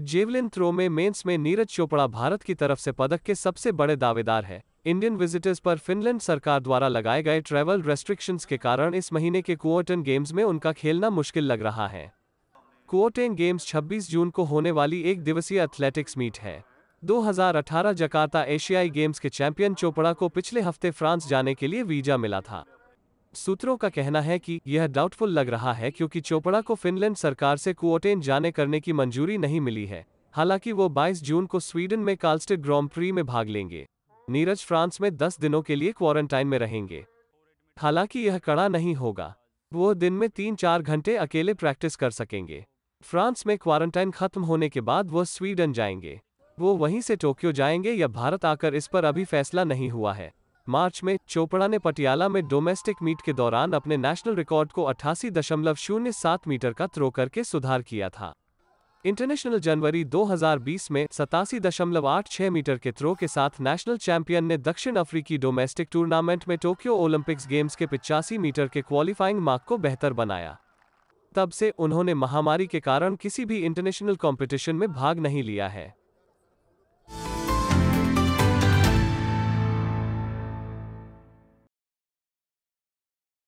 javelin throw में mains में नीरज चोपड़ा भारत की तरफ से पदक के सबसे बड़े दावेदार हैं इंडियन विजिटर्स पर फिनलैंड सरकार द्वारा लगाए गए ट्रैवल रेस्ट्रिक्शंस के कारण इस महीने के कुओटन गेम्स में उनका खेलना मुश्किल लग रहा है कुओटेन गेम्स 26 जून को होने वाली एक दिवसीय एथलेटिक्स मीट है 2018 जकार्ता एशियाई गेम्स के चैंपियन चोपड़ा को पिछले हफ्ते फ्रांस जाने के लिए वीजा मिला था सूत्रों का कहना है कि यह डाउटफुल लग रहा है क्योंकि चोपड़ा को फिनलैंड सरकार से कुओटेन जाने करने की मंजूरी नहीं मिली है हालांकि वो 22 जून को स्वीडन में काल्स्टेड ग्रॉम्प्री में भाग लेंगे नीरज फ्रांस में 10 दिनों के लिए क्वारंटाइन में रहेंगे हालांकि यह कड़ा नहीं होगा वो दिन में तीन चार घंटे अकेले प्रैक्टिस कर सकेंगे फ्रांस में क्वारंटाइन खत्म होने के बाद वह स्वीडन जाएंगे वो वहीं से टोक्यो जाएंगे या भारत आकर इस पर अभी फैसला नहीं हुआ है मार्च में चोपड़ा ने पटियाला में डोमेस्टिक मीट के दौरान अपने नेशनल रिकॉर्ड को अट्ठासी दशमलव शून्य सात मीटर का थ्रो करके सुधार किया था इंटरनेशनल जनवरी 2020 में सतासी दशमलव आठ छह मीटर के थ्रो के साथ नेशनल चैंपियन ने दक्षिण अफ्रीकी डोमेस्टिक टूर्नामेंट में टोक्यो ओलंपिक्स गेम्स के पिचासी मीटर के क्वालिफाइंग मार्क को बेहतर बनाया तब से उन्होंने महामारी के कारण किसी भी इंटरनेशनल कंपटीशन में भाग नहीं लिया है